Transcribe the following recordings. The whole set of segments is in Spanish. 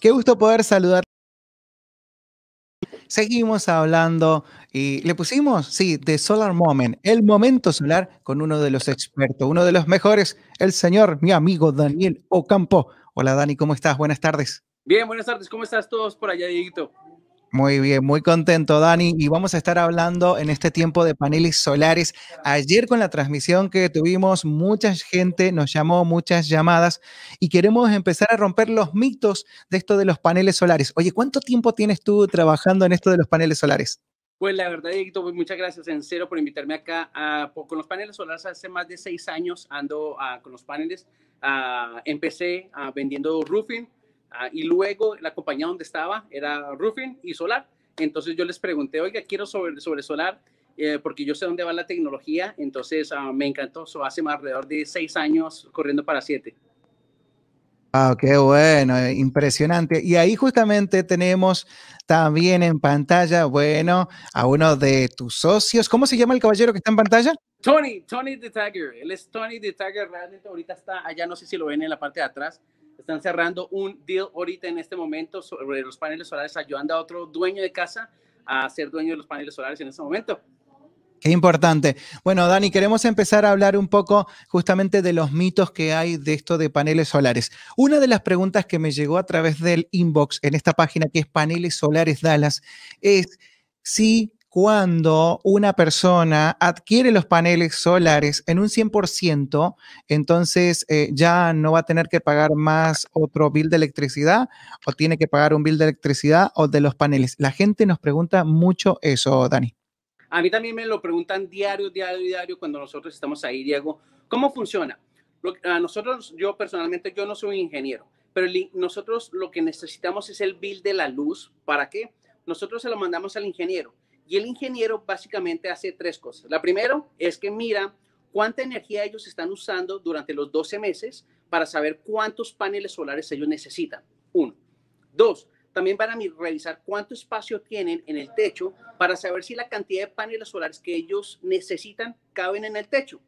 Qué gusto poder saludar. Seguimos hablando y le pusimos, sí, de Solar Moment, el momento solar con uno de los expertos, uno de los mejores, el señor, mi amigo Daniel Ocampo. Hola Dani, ¿cómo estás? Buenas tardes. Bien, buenas tardes. ¿Cómo estás todos por allá, Dieguito? Muy bien, muy contento Dani y vamos a estar hablando en este tiempo de paneles solares. Ayer con la transmisión que tuvimos, mucha gente nos llamó, muchas llamadas y queremos empezar a romper los mitos de esto de los paneles solares. Oye, ¿cuánto tiempo tienes tú trabajando en esto de los paneles solares? Pues la verdad, Diego, pues, muchas gracias en cero por invitarme acá. Pues, con los paneles solares hace más de seis años ando ah, con los paneles. Ah, empecé ah, vendiendo roofing Ah, y luego la compañía donde estaba era Roofing y Solar. Entonces yo les pregunté, oiga, quiero sobre, sobre Solar eh, porque yo sé dónde va la tecnología. Entonces ah, me encantó. So, hace más alrededor de seis años corriendo para siete. Ah, qué bueno, eh, impresionante. Y ahí justamente tenemos también en pantalla, bueno, a uno de tus socios. ¿Cómo se llama el caballero que está en pantalla? Tony, Tony the Tiger. Él es Tony the Tiger. Realmente ahorita está allá, no sé si lo ven en la parte de atrás están cerrando un deal ahorita en este momento sobre los paneles solares, ayudando a otro dueño de casa a ser dueño de los paneles solares en este momento. Qué importante. Bueno, Dani, queremos empezar a hablar un poco justamente de los mitos que hay de esto de paneles solares. Una de las preguntas que me llegó a través del inbox en esta página que es Paneles Solares Dallas es si cuando una persona adquiere los paneles solares en un 100%, entonces eh, ya no va a tener que pagar más otro bill de electricidad o tiene que pagar un bill de electricidad o de los paneles. La gente nos pregunta mucho eso, Dani. A mí también me lo preguntan diario, diario, diario cuando nosotros estamos ahí, Diego. ¿Cómo funciona? a nosotros, yo personalmente, yo no soy ingeniero, pero nosotros lo que necesitamos es el bill de la luz. ¿Para qué? Nosotros se lo mandamos al ingeniero y el ingeniero básicamente hace tres cosas. La primera es que mira cuánta energía ellos están usando durante los 12 meses para saber cuántos paneles solares ellos necesitan. Uno. Dos, también van a revisar cuánto espacio tienen en el techo para saber si la cantidad de paneles solares que ellos necesitan caben en el techo.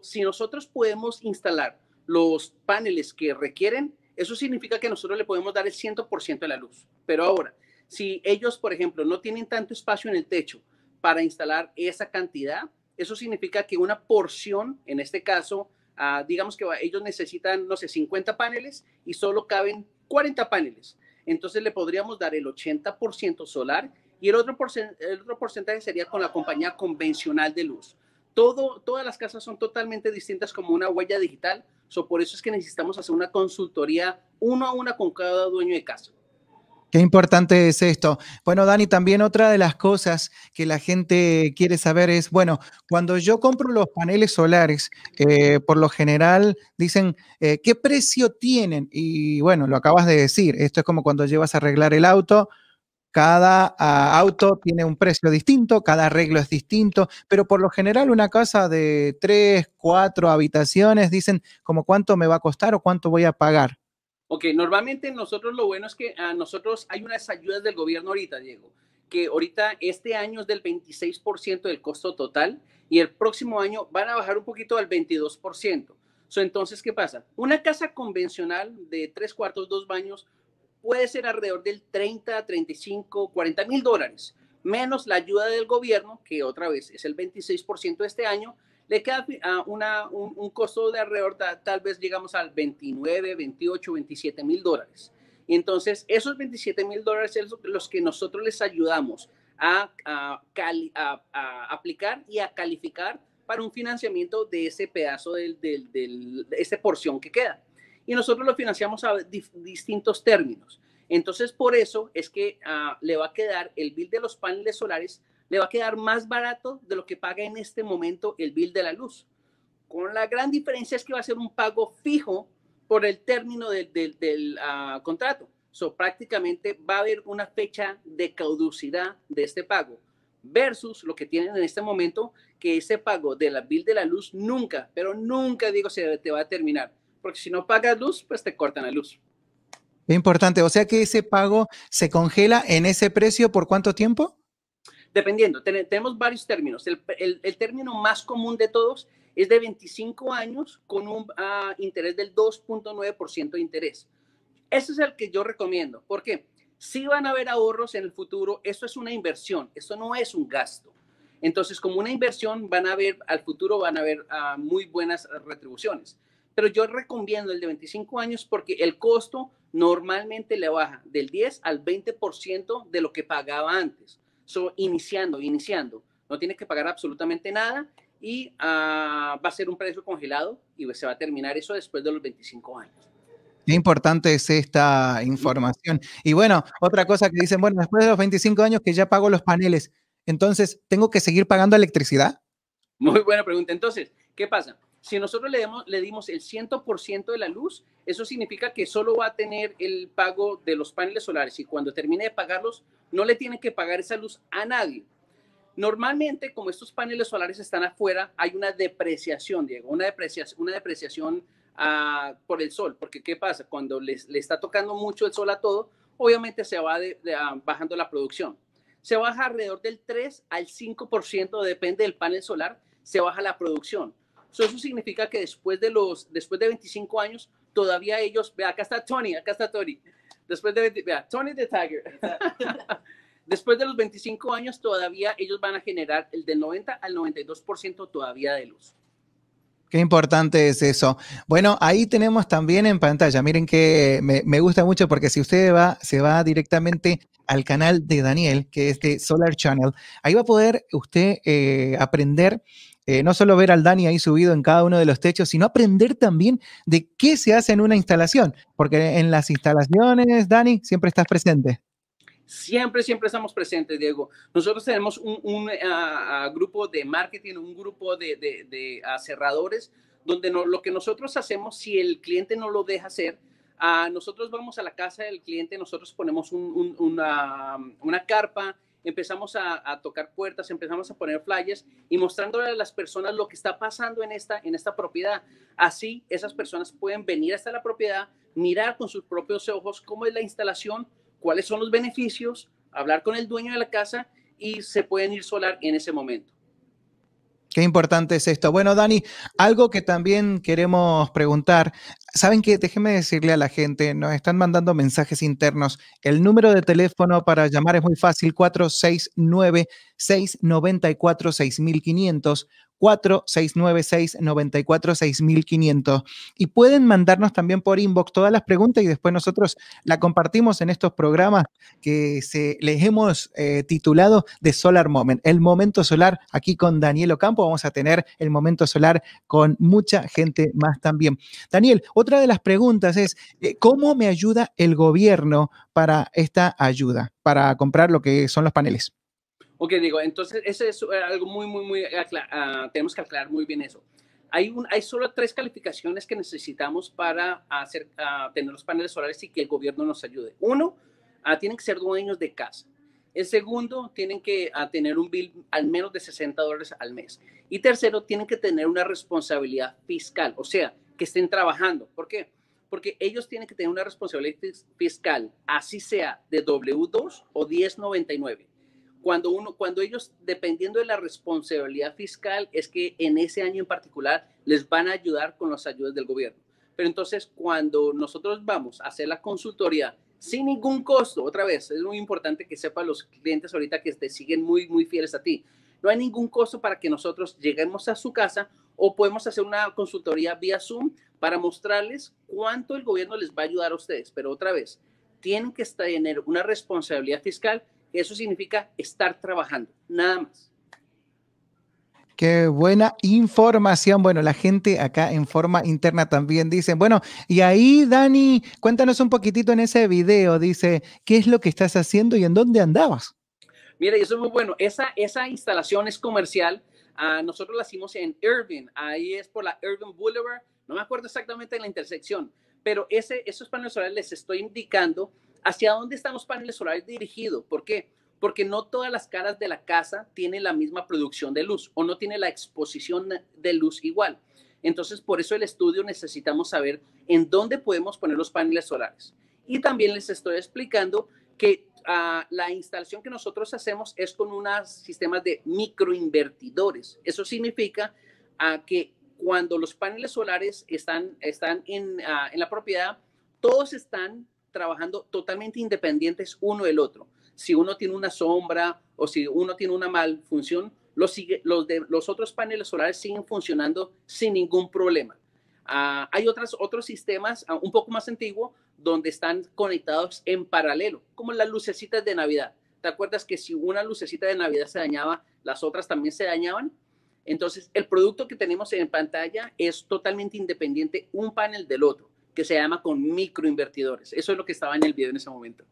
si nosotros podemos instalar los paneles que requieren, eso significa que nosotros le podemos dar el 100% de la luz. Pero ahora, si ellos, por ejemplo, no tienen tanto espacio en el techo para instalar esa cantidad, eso significa que una porción, en este caso, ah, digamos que ellos necesitan, no sé, 50 paneles y solo caben 40 paneles. Entonces le podríamos dar el 80% solar y el otro, el otro porcentaje sería con la compañía convencional de luz. Todo, todas las casas son totalmente distintas como una huella digital, por eso es que necesitamos hacer una consultoría uno a una con cada dueño de casa. Qué importante es esto. Bueno, Dani, también otra de las cosas que la gente quiere saber es, bueno, cuando yo compro los paneles solares, eh, por lo general dicen, eh, ¿qué precio tienen? Y bueno, lo acabas de decir, esto es como cuando llevas a arreglar el auto, cada ah, auto tiene un precio distinto, cada arreglo es distinto, pero por lo general una casa de tres, cuatro habitaciones dicen como cuánto me va a costar o cuánto voy a pagar. Ok, normalmente nosotros lo bueno es que a nosotros hay unas ayudas del gobierno ahorita, Diego, que ahorita este año es del 26% del costo total y el próximo año van a bajar un poquito al 22%. entonces, ¿qué pasa? Una casa convencional de tres cuartos, dos baños puede ser alrededor del 30, 35, 40 mil dólares, menos la ayuda del gobierno, que otra vez es el 26% este año, le queda un, costo de alrededor, tal, vez llegamos al 29, 28, 27 mil dólares. Y entonces esos 27 mil dólares son los que nosotros les ayudamos a, a, aplicar y a calificar para un financiamiento de ese pedazo, de esa porción que queda. Y nosotros lo financiamos a distintos términos. Entonces, por eso es que ah, le va a quedar el bill de los paneles solares le va a quedar más barato de lo que paga en este momento el bill de la luz. Con la gran diferencia es que va a ser un pago fijo por el término del, del, del ah, contrato. So, prácticamente va a haber una fecha de caducidad de este pago versus lo que tienen en este momento, que ese pago de la bill de la luz nunca, pero nunca digo se te va a terminar, porque si no pagas luz, pues te cortan la luz. Importante, o sea que ese pago se congela en ese precio por cuánto tiempo? dependiendo, tenemos varios términos. El, término más común de todos es de 25 años con un ah, interés del 2.9% de interés. Ese es el que yo recomiendo. porque Si van a haber ahorros en el futuro, eso es una inversión, eso no es un gasto. Entonces, como una inversión, van a ver al futuro, van a ver ah, muy buenas retribuciones. Pero yo recomiendo el de 25 años porque el costo normalmente le baja del 10 al 20% de lo que pagaba antes. So, iniciando, iniciando, no tienes que pagar absolutamente nada y ah, va a ser un precio congelado y pues, se va a terminar eso después de los 25 años. Qué importante es esta información. Y bueno, otra cosa que dicen, bueno, después de los 25 años que ya pago los paneles, entonces, ¿tengo que seguir pagando electricidad? Muy buena pregunta. Entonces, ¿qué pasa? si nosotros le, demos, le dimos el 100% de la luz, eso significa que solo va a tener el pago de los paneles solares y cuando termine de pagarlos, no le tiene que pagar esa luz a nadie. Normalmente, como estos paneles solares están afuera, hay una depreciación, Diego, una depreciación, una depreciación ah, por el sol, porque ¿qué pasa? Cuando le está tocando mucho el sol a todo, obviamente se va ah, bajando la producción. Se baja alrededor del 3 al 5%, depende del panel solar, se baja la producción eso significa que después de los, después de 25 años, todavía ellos, vea, acá está Tony, acá está Tony. Después de, vea, Tony the Tiger. después de los 25 años, todavía ellos van a generar el del 90 al 92% todavía de luz. Qué importante es eso. Bueno, ahí tenemos también en pantalla, miren que eh, me, gusta mucho porque si usted va, se va directamente al canal de Daniel, que es de Solar Channel, ahí va a poder usted eh, aprender eh, no solo ver al Dani ahí subido en cada uno de los techos, sino aprender también de qué se hace en una instalación, porque en las instalaciones, Dani, siempre estás presente. Siempre, siempre estamos presentes, Diego. Nosotros tenemos un, eh, grupo de marketing, un grupo de, de, cerradores, donde lo que nosotros hacemos, si el cliente no lo deja hacer, ah, nosotros vamos a la casa del cliente, nosotros ponemos una carpa, empezamos a, tocar puertas, empezamos a poner flyers y mostrándole a las personas lo que está pasando en esta, en esta propiedad. Así esas personas pueden venir hasta la propiedad, mirar con sus propios ojos cómo es la instalación, cuáles son los beneficios, hablar con el dueño de la casa y se pueden ir solar en ese momento. Qué importante es esto. Bueno, Dani, algo que también queremos preguntar. Saben qué? déjenme decirle a la gente, nos están mandando mensajes internos. El número de teléfono para llamar es muy fácil, 469 694 6500. 4696-946500. Y pueden mandarnos también por inbox todas las preguntas y después nosotros la compartimos en estos programas que se, les hemos eh, titulado de Solar Moment. El momento solar aquí con Daniel Ocampo. Vamos a tener el momento solar con mucha gente más también. Daniel, otra de las preguntas es, eh, ¿cómo me ayuda el gobierno para esta ayuda, para comprar lo que son los paneles? Ok, digo, entonces eso es eh, algo muy, muy, muy, ah, tenemos que aclarar muy bien eso. Hay, un, hay solo tres calificaciones que necesitamos para hacer, ah, tener los paneles solares y que el gobierno nos ayude. Uno, ah, tienen que ser dueños de casa. El segundo, tienen que tener un bill al menos de 60 dólares al mes. Y tercero, tienen que tener una responsabilidad fiscal, o sea, que estén trabajando. ¿Por qué? Porque ellos tienen que tener una responsabilidad fiscal, así sea de W2 o 1099 cuando uno, cuando ellos, dependiendo de la responsabilidad fiscal, es que en ese año en particular les van a ayudar con las ayudas del gobierno. Pero entonces, cuando nosotros vamos a hacer la consultoría sin ningún costo, otra vez, es muy importante que sepan los clientes ahorita que te siguen muy, muy fieles a ti. No hay ningún costo para que nosotros lleguemos a su casa o podemos hacer una consultoría vía Zoom para mostrarles cuánto el gobierno les va a ayudar a ustedes. Pero otra vez, tienen que tener una responsabilidad fiscal eso significa estar trabajando, nada más. Qué buena información. Bueno, la gente acá en forma interna también dice, bueno, y ahí Dani, cuéntanos un poquitito en ese video, dice, ¿qué es lo que estás haciendo y en dónde andabas? Mira, eso es muy bueno. Esa, esa instalación es comercial. Ah, nosotros la hicimos en Irving. Ahí es por la Irving Boulevard. No me acuerdo exactamente en la intersección, pero ese, esos paneles solares les estoy indicando ¿Hacia dónde están los paneles solares dirigidos? ¿Por qué? Porque no todas las caras de la casa tienen la misma producción de luz o no tienen la exposición de luz igual. Entonces, por eso el estudio necesitamos saber en dónde podemos poner los paneles solares. Y también les estoy explicando que ah, la instalación que nosotros hacemos es con unos sistemas de microinvertidores. Eso significa ah, que cuando los paneles solares están, están en, ah, en la propiedad, todos están trabajando totalmente independientes uno del otro. Si uno tiene una sombra o si uno tiene una función los, los, los otros paneles solares siguen funcionando sin ningún problema. Ah, hay otras, otros sistemas ah, un poco más antiguos donde están conectados en paralelo, como las lucecitas de Navidad. ¿Te acuerdas que si una lucecita de Navidad se dañaba, las otras también se dañaban? Entonces, el producto que tenemos en pantalla es totalmente independiente un panel del otro que se llama con microinvertidores. Eso es lo que estaba en el video en ese momento.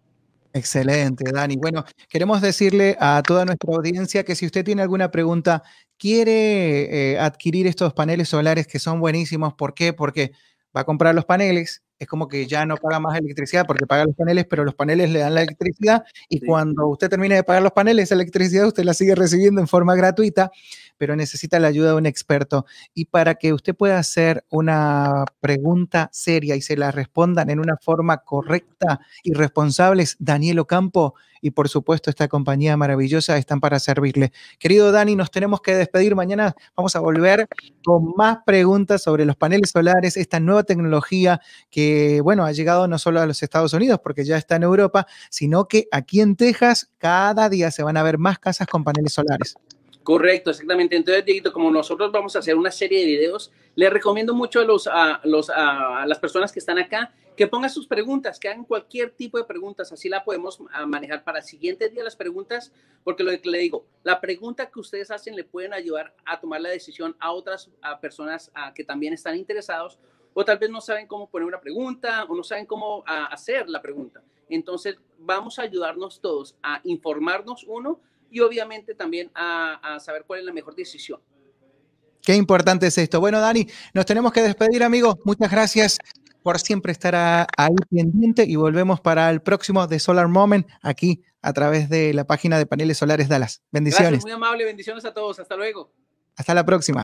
Excelente, Dani. Bueno, queremos decirle a toda nuestra audiencia que si usted tiene alguna pregunta, quiere eh, adquirir estos paneles solares que son buenísimos, ¿por qué? Porque va a comprar los paneles, es como que ya no paga más electricidad porque paga los paneles, pero los paneles le dan la electricidad y cuando usted termine de pagar los paneles, esa electricidad usted la sigue recibiendo en forma gratuita pero necesita la ayuda de un experto. Y para que usted pueda hacer una pregunta seria y se la respondan en una forma correcta y responsable, Daniel Ocampo y por supuesto esta compañía maravillosa están para servirle. Querido Dani, nos tenemos que despedir. Mañana vamos a volver con más preguntas sobre los paneles solares, esta nueva tecnología que, bueno, ha llegado no solo a los Estados Unidos, porque ya está en Europa, sino que aquí en Texas cada día se van a ver más casas con paneles solares. Correcto, exactamente. Entonces, Dieguito, como nosotros vamos a hacer una serie de videos, les recomiendo mucho a, los, a, los, a las personas que están acá que pongan sus preguntas, que hagan cualquier tipo de preguntas, así la podemos ah, manejar para el siguiente día las preguntas, porque lo que le digo, la pregunta que ustedes hacen le pueden ayudar a tomar la decisión a otras personas ah, que también están interesados o tal vez no saben cómo poner una pregunta o no saben cómo ah, hacer la pregunta. Entonces, vamos a ayudarnos todos a informarnos uno y obviamente también a, saber cuál es la mejor decisión. Qué importante es esto. Bueno, Dani, nos tenemos que despedir, amigos. Muchas gracias por siempre estar ahí pendiente y volvemos para el próximo de Solar Moment aquí a través de la página de Paneles Solares Dallas. Bendiciones. muy amable. Bendiciones a todos. Hasta luego. Hasta la próxima.